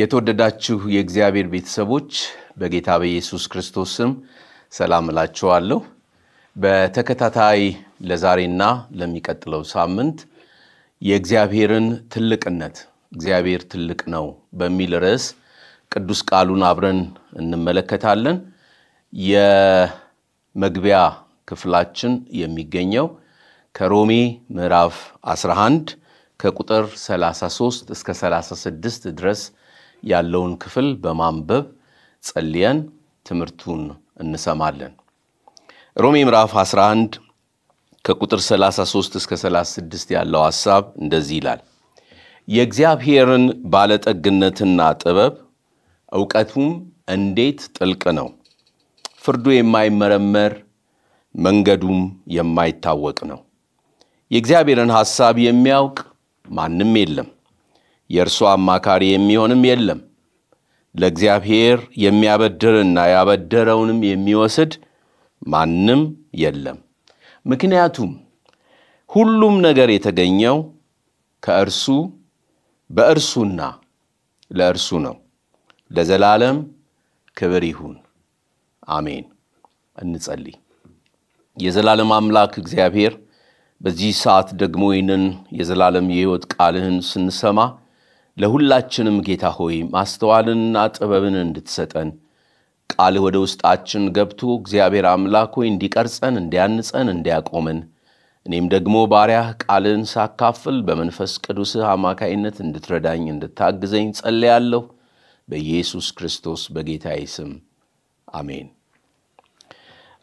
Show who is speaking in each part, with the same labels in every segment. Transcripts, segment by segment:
Speaker 1: የተወደዳችሁ የእግዚአብሔር ቤተሰቦች በጌታ በኢየሱስ ክርስቶስ ስም ሰላም እላችኋለሁ። በተከታታይ ለዛሬና ለሚቀጥለው ሳምንት የእግዚአብሔርን ትልቅነት እግዚአብሔር ትልቅ ነው በሚል ርዕስ ቅዱስ ቃሉን አብረን እንመለከታለን። የመግቢያ ክፍላችን የሚገኘው ከሮሜ ምዕራፍ 11 ከቁጥር 33 እስከ 36 ድረስ ያለውን ክፍል በማንበብ ጸልየን ትምህርቱን እንሰማለን። ሮሜ ምዕራፍ 11 ከቁጥር 33 እስከ 36 ያለው ሐሳብ እንደዚህ ይላል። የእግዚአብሔርን ባለጠግነትና ጥበብ ዕውቀቱም እንዴት ጥልቅ ነው! ፍርዱ የማይመረመር መንገዱም የማይታወቅ ነው። የእግዚአብሔርን ሐሳብ የሚያውቅ ማንም የለም። የእርሱ አማካሪ የሚሆንም የለም። ለእግዚአብሔር የሚያበድርና ያበደረውንም የሚወስድ ማንም የለም። ምክንያቱም ሁሉም ነገር የተገኘው ከእርሱ በእርሱና ለእርሱ ነው። ለዘላለም ክብር ይሁን፣ አሜን። እንጸልይ። የዘላለም አምላክ እግዚአብሔር በዚህ ሰዓት ደግሞ ይህንን የዘላለም የሕይወት ቃልህን ስንሰማ ለሁላችንም ጌታ ሆይ ማስተዋልንና ጥበብን እንድትሰጠን ቃል ወደ ውስጣችን ገብቶ እግዚአብሔር አምላክ ሆይ እንዲቀርጸን፣ እንዲያንጸን፣ እንዲያቆመን እኔም ደግሞ ባሪያህ ቃልን ሳካፍል በመንፈስ ቅዱስህ አማካይነት እንድትረዳኝ እንድታግዘኝ ጸልያለሁ። በኢየሱስ ክርስቶስ በጌታዬ ስም አሜን።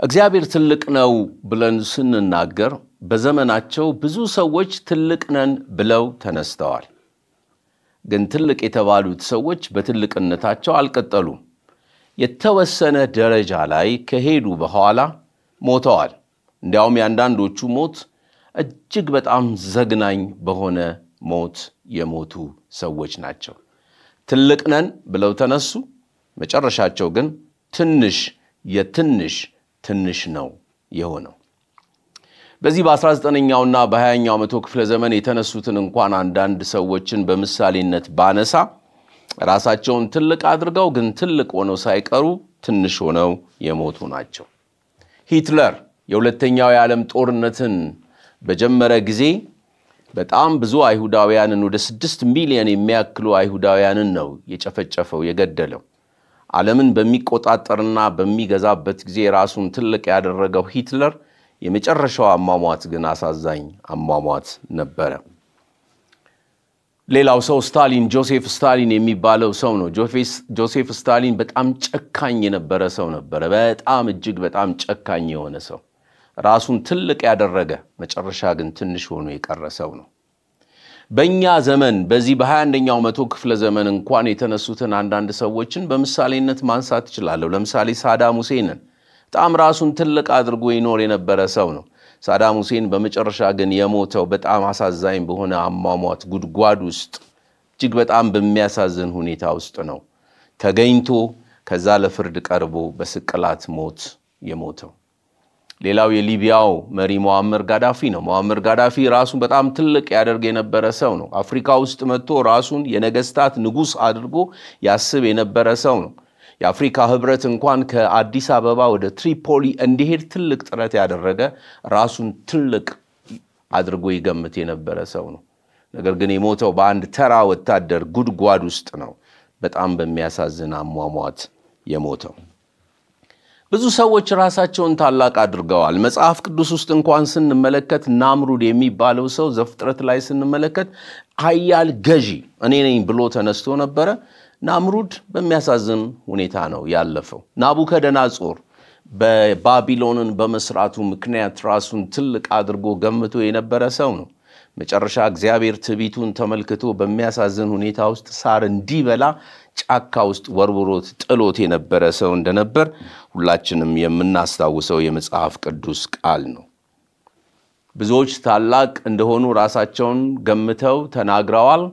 Speaker 1: እግዚአብሔር ትልቅ ነው ብለን ስንናገር በዘመናቸው ብዙ ሰዎች ትልቅ ነን ብለው ተነስተዋል። ግን ትልቅ የተባሉት ሰዎች በትልቅነታቸው አልቀጠሉም። የተወሰነ ደረጃ ላይ ከሄዱ በኋላ ሞተዋል። እንዲያውም የአንዳንዶቹ ሞት እጅግ በጣም ዘግናኝ በሆነ ሞት የሞቱ ሰዎች ናቸው። ትልቅ ነን ብለው ተነሱ። መጨረሻቸው ግን ትንሽ የትንሽ ትንሽ ነው የሆነው። በዚህ በ19ኛውና በ20ኛው መቶ ክፍለ ዘመን የተነሱትን እንኳን አንዳንድ ሰዎችን በምሳሌነት ባነሳ ራሳቸውን ትልቅ አድርገው ግን ትልቅ ሆነው ሳይቀሩ ትንሽ ሆነው የሞቱ ናቸው። ሂትለር የሁለተኛው የዓለም ጦርነትን በጀመረ ጊዜ በጣም ብዙ አይሁዳውያንን ወደ ስድስት ሚሊዮን የሚያክሉ አይሁዳውያንን ነው የጨፈጨፈው የገደለው። ዓለምን በሚቆጣጠርና በሚገዛበት ጊዜ ራሱን ትልቅ ያደረገው ሂትለር የመጨረሻው አሟሟት ግን አሳዛኝ አሟሟት ነበረ። ሌላው ሰው ስታሊን ጆሴፍ ስታሊን የሚባለው ሰው ነው። ጆሴፍ ስታሊን በጣም ጨካኝ የነበረ ሰው ነበረ። በጣም እጅግ በጣም ጨካኝ የሆነ ሰው፣ ራሱን ትልቅ ያደረገ መጨረሻ ግን ትንሽ ሆኖ የቀረ ሰው ነው። በእኛ ዘመን በዚህ በ21ኛው መቶ ክፍለ ዘመን እንኳን የተነሱትን አንዳንድ ሰዎችን በምሳሌነት ማንሳት እችላለሁ። ለምሳሌ ሳዳም ሁሴንን በጣም ራሱን ትልቅ አድርጎ ይኖር የነበረ ሰው ነው። ሳዳም ሁሴን በመጨረሻ ግን የሞተው በጣም አሳዛኝ በሆነ አሟሟት ጉድጓድ ውስጥ እጅግ በጣም በሚያሳዝን ሁኔታ ውስጥ ነው ተገኝቶ ከዛ ለፍርድ ቀርቦ በስቅላት ሞት የሞተው። ሌላው የሊቢያው መሪ መዋምር ጋዳፊ ነው። መዋምር ጋዳፊ ራሱን በጣም ትልቅ ያደርግ የነበረ ሰው ነው። አፍሪካ ውስጥ መጥቶ ራሱን የነገስታት ንጉሥ አድርጎ ያስብ የነበረ ሰው ነው። የአፍሪካ ህብረት እንኳን ከአዲስ አበባ ወደ ትሪፖሊ እንዲሄድ ትልቅ ጥረት ያደረገ ራሱን ትልቅ አድርጎ ይገምት የነበረ ሰው ነው። ነገር ግን የሞተው በአንድ ተራ ወታደር ጉድጓድ ውስጥ ነው። በጣም በሚያሳዝን አሟሟት የሞተው። ብዙ ሰዎች ራሳቸውን ታላቅ አድርገዋል። መጽሐፍ ቅዱስ ውስጥ እንኳን ስንመለከት ናምሩድ የሚባለው ሰው ዘፍጥረት ላይ ስንመለከት ኃያል ገዢ እኔ ነኝ ብሎ ተነስቶ ነበረ። ናምሩድ በሚያሳዝን ሁኔታ ነው ያለፈው። ናቡከደናጾር በባቢሎንን በመስራቱ ምክንያት ራሱን ትልቅ አድርጎ ገምቶ የነበረ ሰው ነው። መጨረሻ እግዚአብሔር ትዕቢቱን ተመልክቶ በሚያሳዝን ሁኔታ ውስጥ ሳር እንዲበላ ጫካ ውስጥ ወርውሮት ጥሎት የነበረ ሰው እንደነበር ሁላችንም የምናስታውሰው የመጽሐፍ ቅዱስ ቃል ነው። ብዙዎች ታላቅ እንደሆኑ ራሳቸውን ገምተው ተናግረዋል።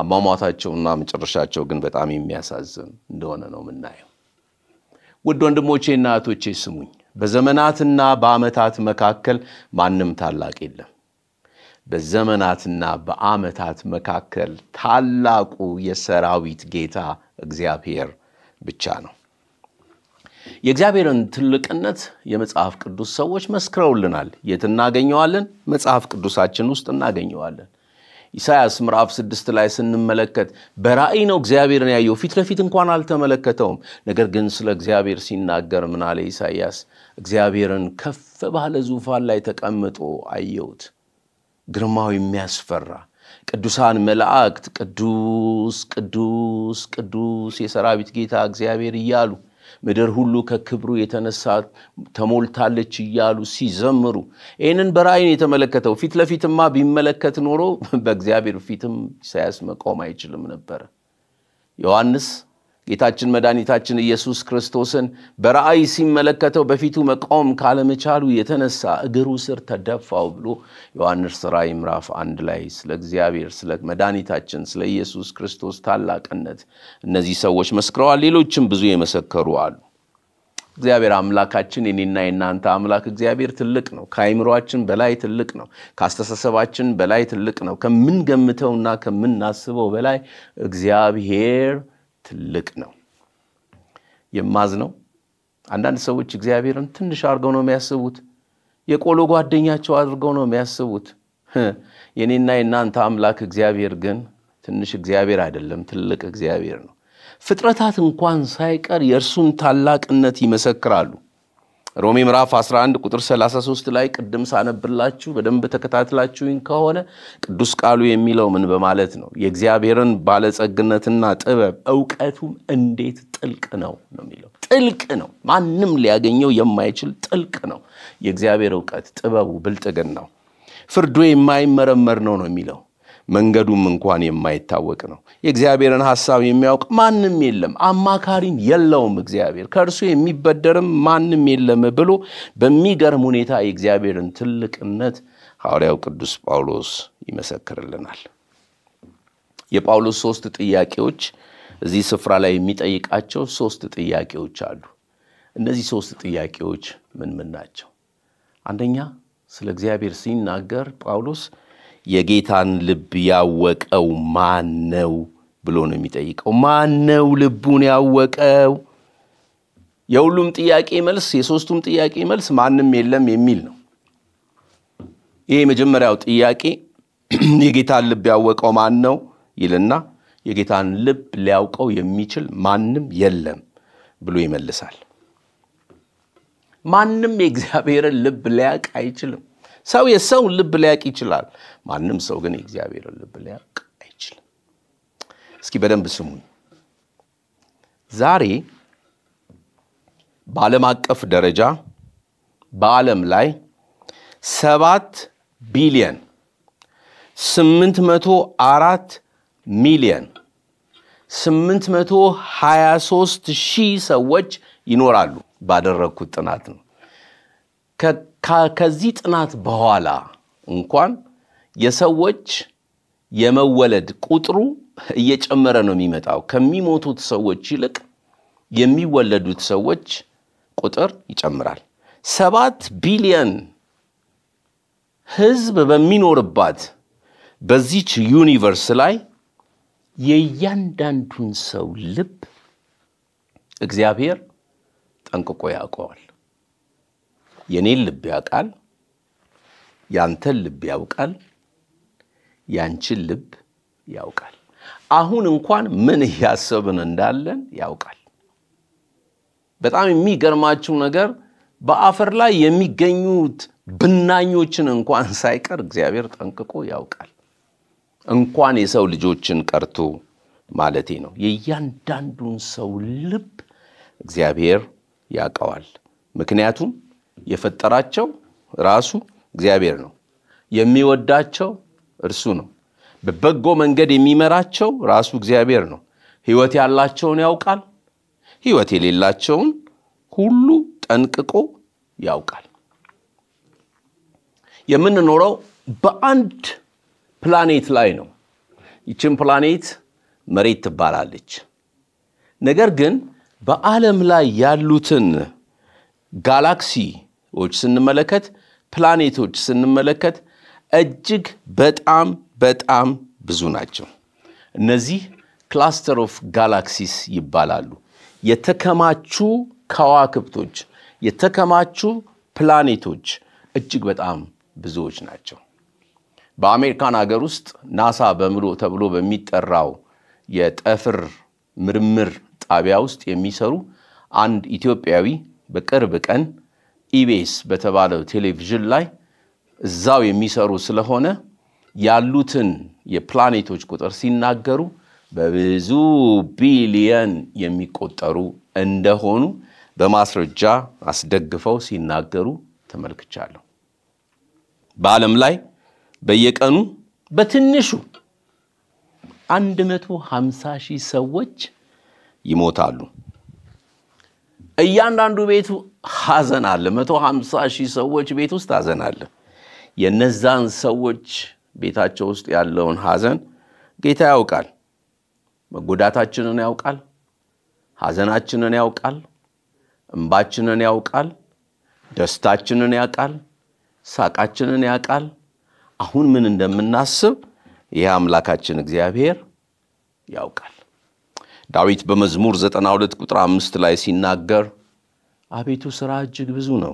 Speaker 1: አሟሟታቸውና መጨረሻቸው ግን በጣም የሚያሳዝን እንደሆነ ነው የምናየው። ውድ ወንድሞቼና እህቶቼ ስሙኝ፣ በዘመናትና በዓመታት መካከል ማንም ታላቅ የለም። በዘመናትና በዓመታት መካከል ታላቁ የሰራዊት ጌታ እግዚአብሔር ብቻ ነው። የእግዚአብሔርን ትልቅነት የመጽሐፍ ቅዱስ ሰዎች መስክረውልናል። የት እናገኘዋለን? መጽሐፍ ቅዱሳችን ውስጥ እናገኘዋለን። ኢሳያስ ምዕራፍ ስድስት ላይ ስንመለከት በራእይ ነው እግዚአብሔርን ያየው፣ ፊት ለፊት እንኳን አልተመለከተውም። ነገር ግን ስለ እግዚአብሔር ሲናገር ምናለ ኢሳያስ? እግዚአብሔርን ከፍ ባለ ዙፋን ላይ ተቀምጦ አየሁት፣ ግርማው የሚያስፈራ ቅዱሳን መላእክት ቅዱስ ቅዱስ ቅዱስ የሰራዊት ጌታ እግዚአብሔር እያሉ ምድር ሁሉ ከክብሩ የተነሳ ተሞልታለች እያሉ ሲዘምሩ ይህንን በራእይ የተመለከተው ፊት ለፊትማ ቢመለከት ኖሮ በእግዚአብሔር ፊትም ኢሳያስ መቆም አይችልም ነበረ ዮሐንስ ጌታችን መድኃኒታችን ኢየሱስ ክርስቶስን በራእይ ሲመለከተው በፊቱ መቆም ካለመቻሉ የተነሳ እግሩ ስር ተደፋው ብሎ ዮሐንስ ራእይ ምራፍ አንድ ላይ ስለ እግዚአብሔር ስለ መድኃኒታችን ስለ ኢየሱስ ክርስቶስ ታላቅነት እነዚህ ሰዎች መስክረዋል። ሌሎችም ብዙ የመሰከሩ አሉ። እግዚአብሔር አምላካችን የኔና የናንተ አምላክ እግዚአብሔር ትልቅ ነው። ከአይምሯችን በላይ ትልቅ ነው። ከአስተሳሰባችን በላይ ትልቅ ነው። ከምንገምተውና ከምናስበው በላይ እግዚአብሔር ትልቅ ነው። የማዝ ነው። አንዳንድ ሰዎች እግዚአብሔርን ትንሽ አድርገው ነው የሚያስቡት። የቆሎ ጓደኛቸው አድርገው ነው የሚያስቡት። የኔና የእናንተ አምላክ እግዚአብሔር ግን ትንሽ እግዚአብሔር አይደለም፣ ትልቅ እግዚአብሔር ነው። ፍጥረታት እንኳን ሳይቀር የእርሱን ታላቅነት ይመሰክራሉ። ሮሜ ምዕራፍ 11 ቁጥር 33 ላይ ቅድም ሳነብላችሁ በደንብ ተከታትላችሁኝ ከሆነ ቅዱስ ቃሉ የሚለው ምን በማለት ነው? የእግዚአብሔርን ባለጸግነትና ጥበብ እውቀቱም እንዴት ጥልቅ ነው ነው የሚለው ጥልቅ ነው። ማንም ሊያገኘው የማይችል ጥልቅ ነው የእግዚአብሔር እውቀት ጥበቡ፣ ብልጥግናው፣ ፍርዱ የማይመረመር ነው ነው የሚለው መንገዱም እንኳን የማይታወቅ ነው። የእግዚአብሔርን ሐሳብ የሚያውቅ ማንም የለም፣ አማካሪም የለውም፣ እግዚአብሔር ከእርሱ የሚበደርም ማንም የለም ብሎ በሚገርም ሁኔታ የእግዚአብሔርን ትልቅነት ሐዋርያው ቅዱስ ጳውሎስ ይመሰክርልናል። የጳውሎስ ሶስት ጥያቄዎች እዚህ ስፍራ ላይ የሚጠይቃቸው ሶስት ጥያቄዎች አሉ። እነዚህ ሶስት ጥያቄዎች ምን ምን ናቸው? አንደኛ ስለ እግዚአብሔር ሲናገር ጳውሎስ የጌታን ልብ ያወቀው ማን ነው ብሎ ነው የሚጠይቀው። ማን ነው ልቡን ያወቀው? የሁሉም ጥያቄ መልስ፣ የሶስቱም ጥያቄ መልስ ማንም የለም የሚል ነው። ይህ የመጀመሪያው ጥያቄ የጌታን ልብ ያወቀው ማን ነው ይልና የጌታን ልብ ሊያውቀው የሚችል ማንም የለም ብሎ ይመልሳል። ማንም የእግዚአብሔርን ልብ ሊያውቅ አይችልም። ሰው የሰውን ልብ ሊያቅ ይችላል። ማንም ሰው ግን የእግዚአብሔርን ልብ ሊያቅ አይችልም። እስኪ በደንብ ስሙኝ። ዛሬ በዓለም አቀፍ ደረጃ በዓለም ላይ ሰባት ቢሊየን ስምንት መቶ አራት ሚሊየን ስምንት መቶ ሀያ ሶስት ሺህ ሰዎች ይኖራሉ ባደረግኩት ጥናት ነው። ከዚህ ጥናት በኋላ እንኳን የሰዎች የመወለድ ቁጥሩ እየጨመረ ነው የሚመጣው። ከሚሞቱት ሰዎች ይልቅ የሚወለዱት ሰዎች ቁጥር ይጨምራል። ሰባት ቢሊየን ህዝብ በሚኖርባት በዚች ዩኒቨርስ ላይ የእያንዳንዱን ሰው ልብ እግዚአብሔር ጠንቅቆ ያውቀዋል። የኔን ልብ ያውቃል፣ ያንተን ልብ ያውቃል፣ ያንቺን ልብ ያውቃል። አሁን እንኳን ምን እያሰብን እንዳለን ያውቃል። በጣም የሚገርማችሁ ነገር በአፈር ላይ የሚገኙት ብናኞችን እንኳን ሳይቀር እግዚአብሔር ጠንቅቆ ያውቃል። እንኳን የሰው ልጆችን ቀርቶ ማለቴ ነው። የእያንዳንዱን ሰው ልብ እግዚአብሔር ያውቀዋል። ምክንያቱም የፈጠራቸው ራሱ እግዚአብሔር ነው። የሚወዳቸው እርሱ ነው። በበጎ መንገድ የሚመራቸው ራሱ እግዚአብሔር ነው። ሕይወት ያላቸውን ያውቃል፣ ሕይወት የሌላቸውን ሁሉ ጠንቅቆ ያውቃል። የምንኖረው በአንድ ፕላኔት ላይ ነው። ይችን ፕላኔት መሬት ትባላለች። ነገር ግን በዓለም ላይ ያሉትን ጋላክሲ ዎች ስንመለከት ፕላኔቶች ስንመለከት እጅግ በጣም በጣም ብዙ ናቸው። እነዚህ ክላስተር ኦፍ ጋላክሲስ ይባላሉ። የተከማቹ ከዋክብቶች፣ የተከማቹ ፕላኔቶች እጅግ በጣም ብዙዎች ናቸው። በአሜሪካን ሀገር ውስጥ ናሳ በምሎ ተብሎ በሚጠራው የጠፍር ምርምር ጣቢያ ውስጥ የሚሰሩ አንድ ኢትዮጵያዊ በቅርብ ቀን ኢቤስ በተባለው ቴሌቪዥን ላይ እዛው የሚሰሩ ስለሆነ ያሉትን የፕላኔቶች ቁጥር ሲናገሩ በብዙ ቢሊየን የሚቆጠሩ እንደሆኑ በማስረጃ አስደግፈው ሲናገሩ ተመልክቻለሁ። በዓለም ላይ በየቀኑ በትንሹ 150 ሺህ ሰዎች ይሞታሉ። እያንዳንዱ ቤቱ ሀዘን አለ። መቶ ሀምሳ ሺህ ሰዎች ቤት ውስጥ ሀዘን አለ። የነዛን ሰዎች ቤታቸው ውስጥ ያለውን ሀዘን ጌታ ያውቃል። መጎዳታችንን ያውቃል። ሀዘናችንን ያውቃል። እምባችንን ያውቃል። ደስታችንን ያውቃል። ሳቃችንን ያውቃል። አሁን ምን እንደምናስብ ይህ አምላካችን እግዚአብሔር ያውቃል። ዳዊት በመዝሙር 92 ቁጥር 5 ላይ ሲናገር አቤቱ ሥራ እጅግ ብዙ ነው፣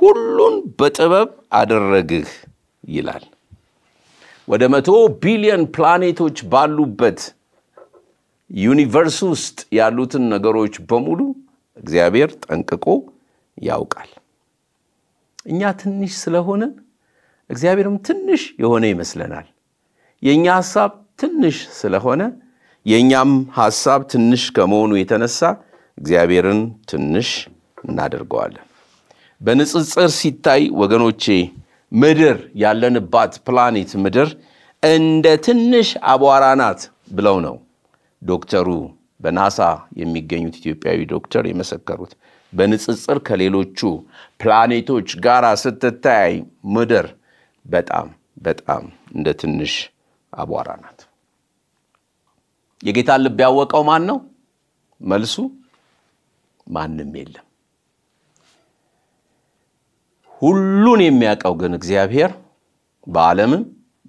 Speaker 1: ሁሉን በጥበብ አደረግህ ይላል። ወደ መቶ ቢሊዮን ፕላኔቶች ባሉበት ዩኒቨርስ ውስጥ ያሉትን ነገሮች በሙሉ እግዚአብሔር ጠንቅቆ ያውቃል። እኛ ትንሽ ስለሆንን እግዚአብሔርም ትንሽ የሆነ ይመስለናል። የእኛ ሀሳብ ትንሽ ስለሆነ የእኛም ሐሳብ ትንሽ ከመሆኑ የተነሳ እግዚአብሔርን ትንሽ እናደርገዋለን። በንጽጽር ሲታይ ወገኖቼ ምድር ያለንባት ፕላኔት ምድር እንደ ትንሽ አቧራ ናት ብለው ነው ዶክተሩ በናሳ የሚገኙት ኢትዮጵያዊ ዶክተር የመሰከሩት። በንጽጽር ከሌሎቹ ፕላኔቶች ጋር ስትታይ ምድር በጣም በጣም እንደ ትንሽ አቧራ ናት። የጌታን ልብ ያወቀው ማን ነው? መልሱ ማንም የለም። ሁሉን የሚያውቀው ግን እግዚአብሔር በዓለምም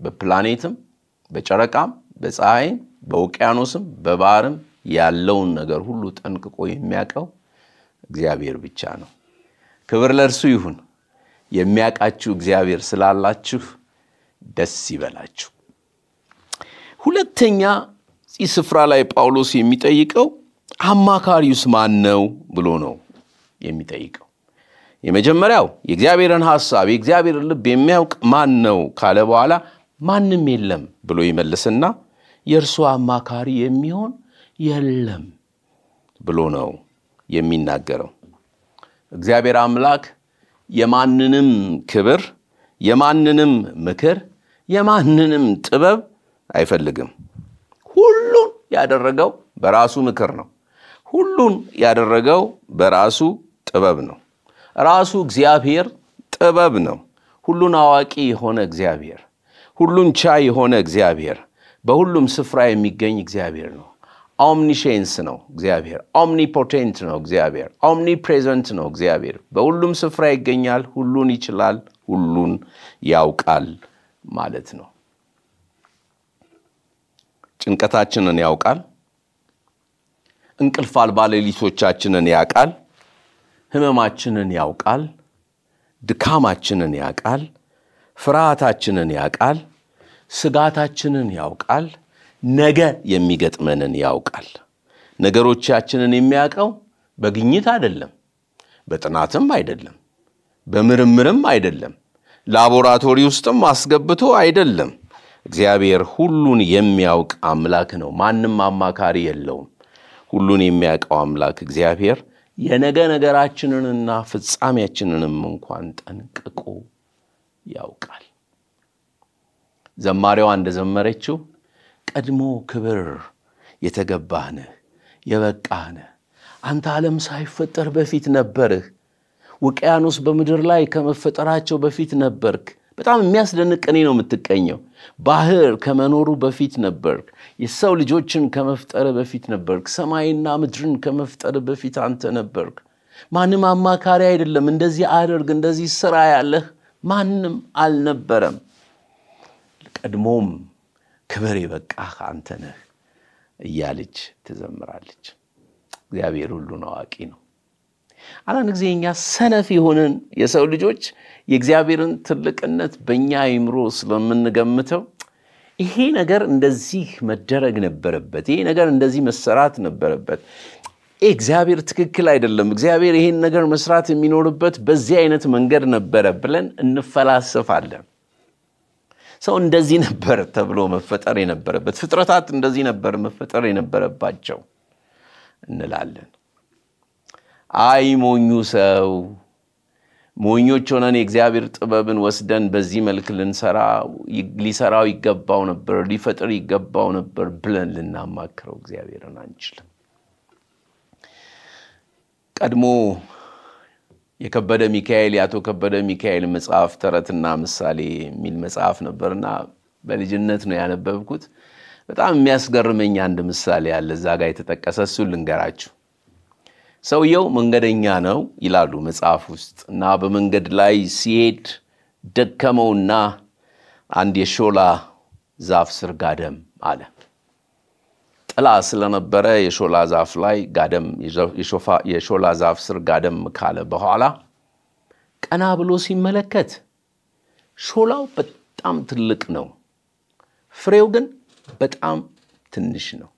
Speaker 1: በፕላኔትም በጨረቃም በፀሐይም በውቅያኖስም በባህርም ያለውን ነገር ሁሉ ጠንቅቆ የሚያውቀው እግዚአብሔር ብቻ ነው። ክብር ለእርሱ ይሁን። የሚያውቃችሁ እግዚአብሔር ስላላችሁ ደስ ይበላችሁ። ሁለተኛ እዚህ ስፍራ ላይ ጳውሎስ የሚጠይቀው አማካሪውስ ማን ነው ብሎ ነው የሚጠይቀው። የመጀመሪያው የእግዚአብሔርን ሐሳብ የእግዚአብሔርን ልብ የሚያውቅ ማን ነው ካለ በኋላ ማንም የለም ብሎ ይመልስና የእርሱ አማካሪ የሚሆን የለም ብሎ ነው የሚናገረው። እግዚአብሔር አምላክ የማንንም ክብር፣ የማንንም ምክር፣ የማንንም ጥበብ አይፈልግም። ያደረገው በራሱ ምክር ነው። ሁሉን ያደረገው በራሱ ጥበብ ነው። ራሱ እግዚአብሔር ጥበብ ነው። ሁሉን አዋቂ የሆነ እግዚአብሔር፣ ሁሉን ቻይ የሆነ እግዚአብሔር፣ በሁሉም ስፍራ የሚገኝ እግዚአብሔር ነው። ኦምኒሼንስ ነው እግዚአብሔር። ኦምኒፖቴንት ነው እግዚአብሔር። ኦምኒፕሬዘንት ነው እግዚአብሔር። በሁሉም ስፍራ ይገኛል፣ ሁሉን ይችላል፣ ሁሉን ያውቃል ማለት ነው። ጭንቀታችንን ያውቃል። እንቅልፍ አልባ ሌሊቶቻችንን ያውቃል። ህመማችንን ያውቃል። ድካማችንን ያውቃል። ፍርሃታችንን ያውቃል። ስጋታችንን ያውቃል። ነገ የሚገጥመንን ያውቃል። ነገሮቻችንን የሚያውቀው በግኝት አይደለም፣ በጥናትም አይደለም፣ በምርምርም አይደለም፣ ላቦራቶሪ ውስጥም አስገብቶ አይደለም። እግዚአብሔር ሁሉን የሚያውቅ አምላክ ነው። ማንም አማካሪ የለውም። ሁሉን የሚያውቀው አምላክ እግዚአብሔር የነገ ነገራችንንና ፍጻሜያችንንም እንኳን ጠንቅቆ ያውቃል። ዘማሪዋ እንደዘመረችው ቀድሞ ክብር የተገባህ ነህ፣ የበቃህ ነህ። አንተ ዓለም ሳይፈጠር በፊት ነበርህ። ውቅያኖስ በምድር ላይ ከመፈጠራቸው በፊት ነበርክ። በጣም የሚያስደንቅ ቅኔ ነው የምትቀኘው። ባህር ከመኖሩ በፊት ነበርክ። የሰው ልጆችን ከመፍጠር በፊት ነበርክ። ሰማይና ምድርን ከመፍጠር በፊት አንተ ነበርክ። ማንም አማካሪ አይደለም። እንደዚህ አደርግ እንደዚህ ስራ ያለህ ማንም አልነበረም። ቀድሞም ክብር የበቃህ አንተ ነህ እያለች ትዘምራለች። እግዚአብሔር ሁሉን አዋቂ ነው። አንዳንድ ጊዜ እኛ ሰነፍ የሆንን የሰው ልጆች የእግዚአብሔርን ትልቅነት በእኛ አይምሮ ስለምንገምተው ይሄ ነገር እንደዚህ መደረግ ነበረበት፣ ይሄ ነገር እንደዚህ መሰራት ነበረበት፣ እግዚአብሔር ትክክል አይደለም፣ እግዚአብሔር ይሄን ነገር መስራት የሚኖርበት በዚህ አይነት መንገድ ነበረ ብለን እንፈላሰፋለን። ሰው እንደዚህ ነበር ተብሎ መፈጠር የነበረበት፣ ፍጥረታት እንደዚህ ነበር መፈጠር የነበረባቸው እንላለን። አይ ሞኙ ሰው ሞኞች ሆነን የእግዚአብሔር ጥበብን ወስደን በዚህ መልክ ሊሰራው ይገባው ነበር፣ ሊፈጥር ይገባው ነበር ብለን ልናማክረው እግዚአብሔርን አንችልም። ቀድሞ የከበደ ሚካኤል የአቶ ከበደ ሚካኤል መጽሐፍ ተረትና ምሳሌ የሚል መጽሐፍ ነበርና በልጅነት ነው ያነበብኩት። በጣም የሚያስገርመኝ አንድ ምሳሌ አለ እዛ ጋር የተጠቀሰ፣ እሱን ልንገራችሁ። ሰውየው መንገደኛ ነው ይላሉ መጽሐፍ ውስጥ እና በመንገድ ላይ ሲሄድ ደከመውና አንድ የሾላ ዛፍ ስር ጋደም አለ። ጥላ ስለነበረ የሾላ ዛፍ ላይ ጋደም የሾላ ዛፍ ስር ጋደም ካለ በኋላ ቀና ብሎ ሲመለከት ሾላው በጣም ትልቅ ነው፣ ፍሬው ግን በጣም ትንሽ ነው።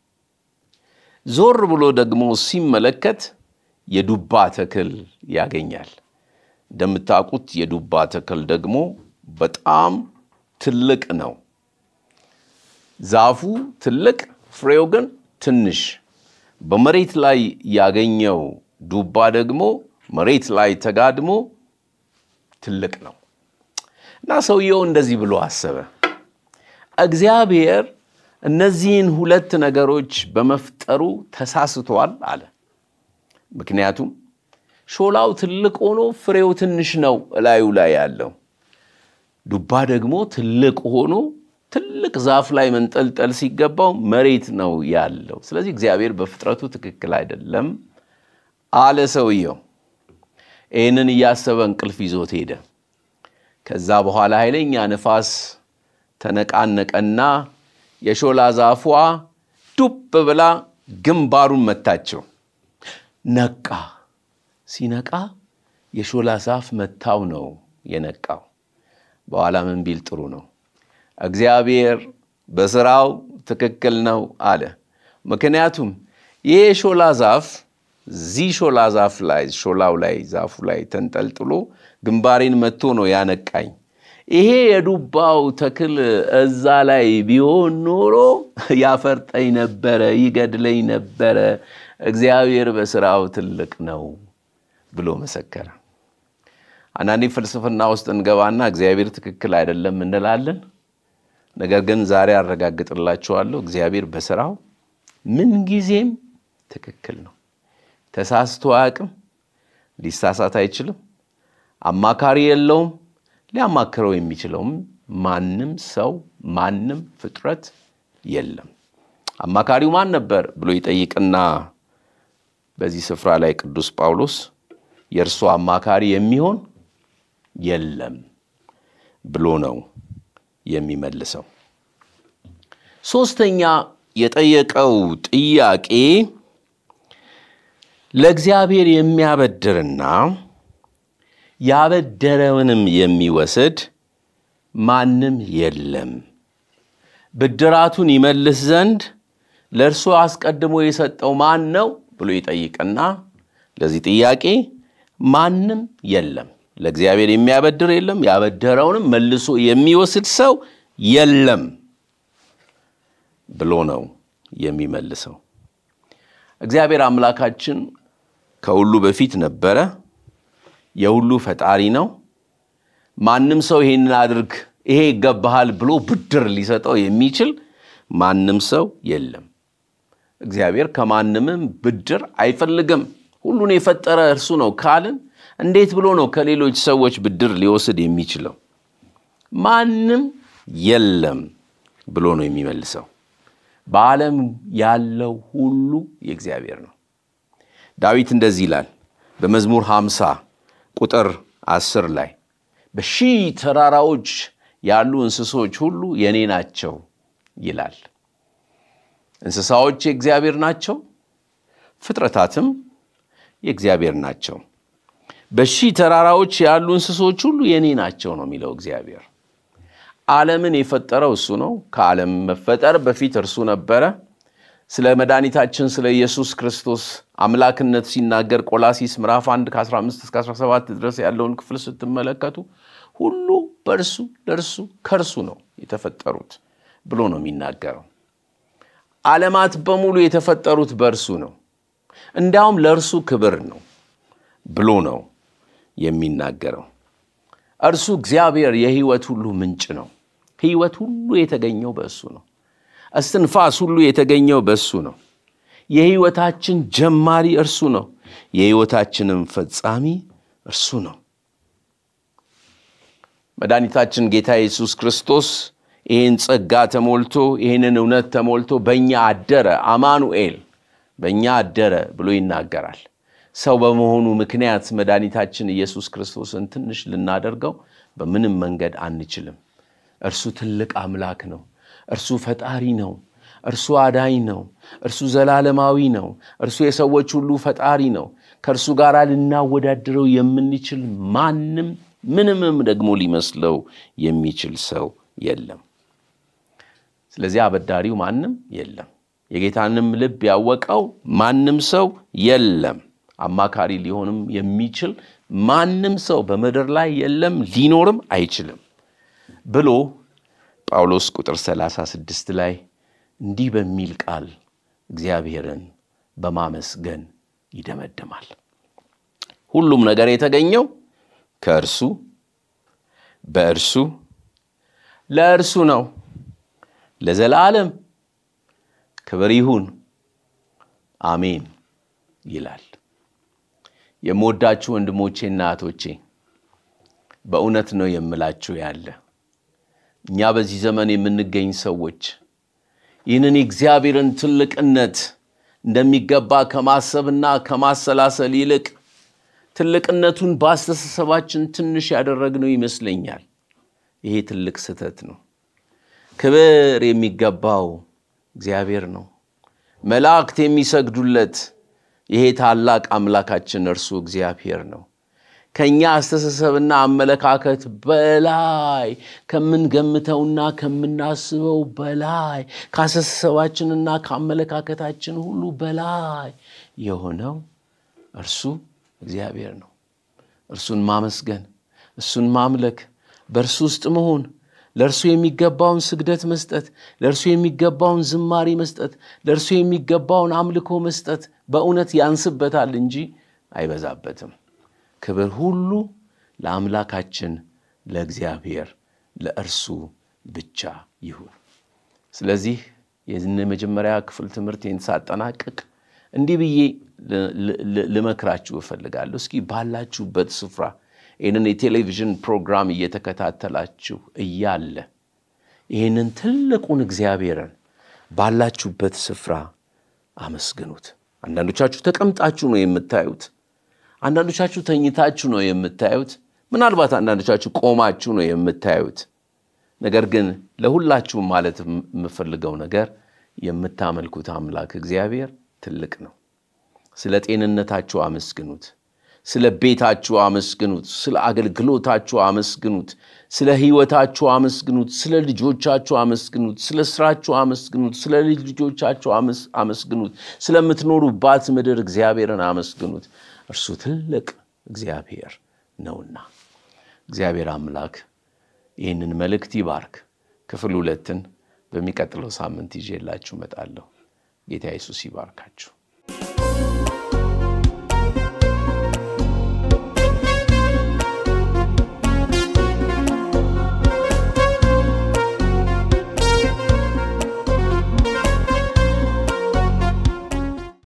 Speaker 1: ዞር ብሎ ደግሞ ሲመለከት የዱባ ተክል ያገኛል። እንደምታውቁት የዱባ ተክል ደግሞ በጣም ትልቅ ነው። ዛፉ ትልቅ፣ ፍሬው ግን ትንሽ። በመሬት ላይ ያገኘው ዱባ ደግሞ መሬት ላይ ተጋድሞ ትልቅ ነው እና ሰውየው እንደዚህ ብሎ አሰበ። እግዚአብሔር እነዚህን ሁለት ነገሮች በመፍጠሩ ተሳስቷል አለ። ምክንያቱም ሾላው ትልቅ ሆኖ ፍሬው ትንሽ ነው እላዩ ላይ ያለው። ዱባ ደግሞ ትልቅ ሆኖ ትልቅ ዛፍ ላይ መንጠልጠል ሲገባው መሬት ነው ያለው። ስለዚህ እግዚአብሔር በፍጥረቱ ትክክል አይደለም አለ ሰውየው። ይህንን እያሰበ እንቅልፍ ይዞት ሄደ። ከዛ በኋላ ኃይለኛ ነፋስ ተነቃነቀና የሾላ ዛፏ ዱብ ብላ ግንባሩን መታቸው። ነቃ። ሲነቃ የሾላ ዛፍ መታው ነው የነቃው። በኋላ ምን ቢል ጥሩ ነው? እግዚአብሔር በስራው ትክክል ነው አለ። ምክንያቱም ይህ የሾላ ዛፍ እዚህ ሾላ ዛፍ ላይ ሾላው ላይ ዛፉ ላይ ተንጠልጥሎ ግንባሬን መቶ ነው ያነቃኝ። ይሄ የዱባው ተክል እዛ ላይ ቢሆን ኖሮ ያፈርጠኝ ነበረ፣ ይገድለኝ ነበረ፣ እግዚአብሔር በስራው ትልቅ ነው ብሎ መሰከረ። አንዳንዴ ፍልስፍና ውስጥ እንገባና እግዚአብሔር ትክክል አይደለም እንላለን። ነገር ግን ዛሬ አረጋግጥላችኋለሁ እግዚአብሔር በስራው ምንጊዜም ትክክል ነው። ተሳስቶ አያውቅም። ሊሳሳት አይችልም። አማካሪ የለውም። ሊያማክረው የሚችለውም ማንም ሰው ማንም ፍጥረት የለም። አማካሪው ማን ነበር ብሎ ይጠይቅና በዚህ ስፍራ ላይ ቅዱስ ጳውሎስ የእርሱ አማካሪ የሚሆን የለም ብሎ ነው የሚመልሰው። ሶስተኛ የጠየቀው ጥያቄ ለእግዚአብሔር የሚያበድርና ያበደረውንም የሚወስድ ማንም የለም። ብድራቱን ይመልስ ዘንድ ለእርሱ አስቀድሞ የሰጠው ማን ነው? ብሎ ይጠይቅና ለዚህ ጥያቄ ማንም የለም፣ ለእግዚአብሔር የሚያበድር የለም፣ ያበደረውንም መልሶ የሚወስድ ሰው የለም ብሎ ነው የሚመልሰው። እግዚአብሔር አምላካችን ከሁሉ በፊት ነበረ፣ የሁሉ ፈጣሪ ነው። ማንም ሰው ይሄንን አድርግ፣ ይሄ ይገባሃል ብሎ ብድር ሊሰጠው የሚችል ማንም ሰው የለም። እግዚአብሔር ከማንምም ብድር አይፈልግም። ሁሉን የፈጠረ እርሱ ነው ካልን እንዴት ብሎ ነው ከሌሎች ሰዎች ብድር ሊወስድ የሚችለው? ማንም የለም ብሎ ነው የሚመልሰው። በዓለም ያለው ሁሉ የእግዚአብሔር ነው። ዳዊት እንደዚህ ይላል በመዝሙር 50 ቁጥር 10 ላይ በሺህ ተራራዎች ያሉ እንስሶች ሁሉ የኔ ናቸው ይላል። እንስሳዎች የእግዚአብሔር ናቸው፣ ፍጥረታትም የእግዚአብሔር ናቸው። በሺህ ተራራዎች ያሉ እንስሶች ሁሉ የኔ ናቸው ነው የሚለው እግዚአብሔር። ዓለምን የፈጠረው እሱ ነው። ከዓለም መፈጠር በፊት እርሱ ነበረ። ስለ መድኃኒታችን ስለ ኢየሱስ ክርስቶስ አምላክነት ሲናገር ቆላሲስ ምራፍ 1 ከ15 እስከ 17 ድረስ ያለውን ክፍል ስትመለከቱ ሁሉ በእርሱ ለእርሱ ከእርሱ ነው የተፈጠሩት ብሎ ነው የሚናገረው። ዓለማት በሙሉ የተፈጠሩት በእርሱ ነው፣ እንዲያውም ለእርሱ ክብር ነው ብሎ ነው የሚናገረው። እርሱ እግዚአብሔር የህይወት ሁሉ ምንጭ ነው። ህይወት ሁሉ የተገኘው በእሱ ነው። እስትንፋስ ሁሉ የተገኘው በእሱ ነው። የህይወታችን ጀማሪ እርሱ ነው። የህይወታችንም ፈጻሚ እርሱ ነው። መድኃኒታችን ጌታ ኢየሱስ ክርስቶስ ይህን ጸጋ ተሞልቶ ይህንን እውነት ተሞልቶ በእኛ አደረ አማኑኤል በእኛ አደረ ብሎ ይናገራል። ሰው በመሆኑ ምክንያት መድኃኒታችን ኢየሱስ ክርስቶስን ትንሽ ልናደርገው በምንም መንገድ አንችልም። እርሱ ትልቅ አምላክ ነው። እርሱ ፈጣሪ ነው። እርሱ አዳኝ ነው። እርሱ ዘላለማዊ ነው። እርሱ የሰዎች ሁሉ ፈጣሪ ነው። ከእርሱ ጋር ልናወዳድረው የምንችል ማንም ምንምም ደግሞ ሊመስለው የሚችል ሰው የለም። ስለዚህ አበዳሪው ማንም የለም። የጌታንም ልብ ያወቀው ማንም ሰው የለም። አማካሪ ሊሆንም የሚችል ማንም ሰው በምድር ላይ የለም፣ ሊኖርም አይችልም ብሎ ጳውሎስ ቁጥር 36 ላይ እንዲህ በሚል ቃል እግዚአብሔርን በማመስገን ይደመድማል። ሁሉም ነገር የተገኘው ከእርሱ በእርሱ ለእርሱ ነው። ለዘላለም ክብር ይሁን አሜን ይላል። የምወዳችሁ ወንድሞቼና እህቶቼ በእውነት ነው የምላችሁ ያለ እኛ በዚህ ዘመን የምንገኝ ሰዎች ይህንን የእግዚአብሔርን ትልቅነት እንደሚገባ ከማሰብና ከማሰላሰል ይልቅ ትልቅነቱን በአስተሳሰባችን ትንሽ ያደረግነው ይመስለኛል። ይሄ ትልቅ ስህተት ነው። ክብር የሚገባው እግዚአብሔር ነው። መላእክት የሚሰግዱለት ይሄ ታላቅ አምላካችን እርሱ እግዚአብሔር ነው። ከእኛ አስተሳሰብና አመለካከት በላይ ከምንገምተውና ከምናስበው በላይ ከአስተሳሰባችንና ከአመለካከታችን ሁሉ በላይ የሆነው እርሱ እግዚአብሔር ነው። እርሱን ማመስገን፣ እሱን ማምለክ፣ በእርሱ ውስጥ መሆን ለእርሱ የሚገባውን ስግደት መስጠት፣ ለእርሱ የሚገባውን ዝማሬ መስጠት፣ ለእርሱ የሚገባውን አምልኮ መስጠት በእውነት ያንስበታል እንጂ አይበዛበትም። ክብር ሁሉ ለአምላካችን ለእግዚአብሔር ለእርሱ ብቻ ይሁን። ስለዚህ የዝን መጀመሪያ ክፍል ትምህርቴን ሳጠናቅቅ እንዲህ ብዬ ልመክራችሁ እፈልጋለሁ። እስኪ ባላችሁበት ስፍራ ይህንን የቴሌቪዥን ፕሮግራም እየተከታተላችሁ እያለ ይህንን ትልቁን እግዚአብሔርን ባላችሁበት ስፍራ አመስግኑት። አንዳንዶቻችሁ ተቀምጣችሁ ነው የምታዩት። አንዳንዶቻችሁ ተኝታችሁ ነው የምታዩት። ምናልባት አንዳንዶቻችሁ ቆማችሁ ነው የምታዩት። ነገር ግን ለሁላችሁም ማለት የምፈልገው ነገር የምታመልኩት አምላክ እግዚአብሔር ትልቅ ነው። ስለ ጤንነታችሁ አመስግኑት። ስለ ቤታችሁ አመስግኑት፣ ስለ አገልግሎታችሁ አመስግኑት፣ ስለ ህይወታችሁ አመስግኑት፣ ስለ ልጆቻችሁ አመስግኑት፣ ስለ ስራችሁ አመስግኑት፣ ስለ ልጅ ልጆቻችሁ አመስግኑት፣ ስለምትኖሩባት ምድር እግዚአብሔርን አመስግኑት። እርሱ ትልቅ እግዚአብሔር ነውና። እግዚአብሔር አምላክ ይህንን መልእክት ይባርክ። ክፍል ሁለትን በሚቀጥለው ሳምንት ይዤላችሁ እመጣለሁ። ጌታ ኢየሱስ ይባርካችሁ።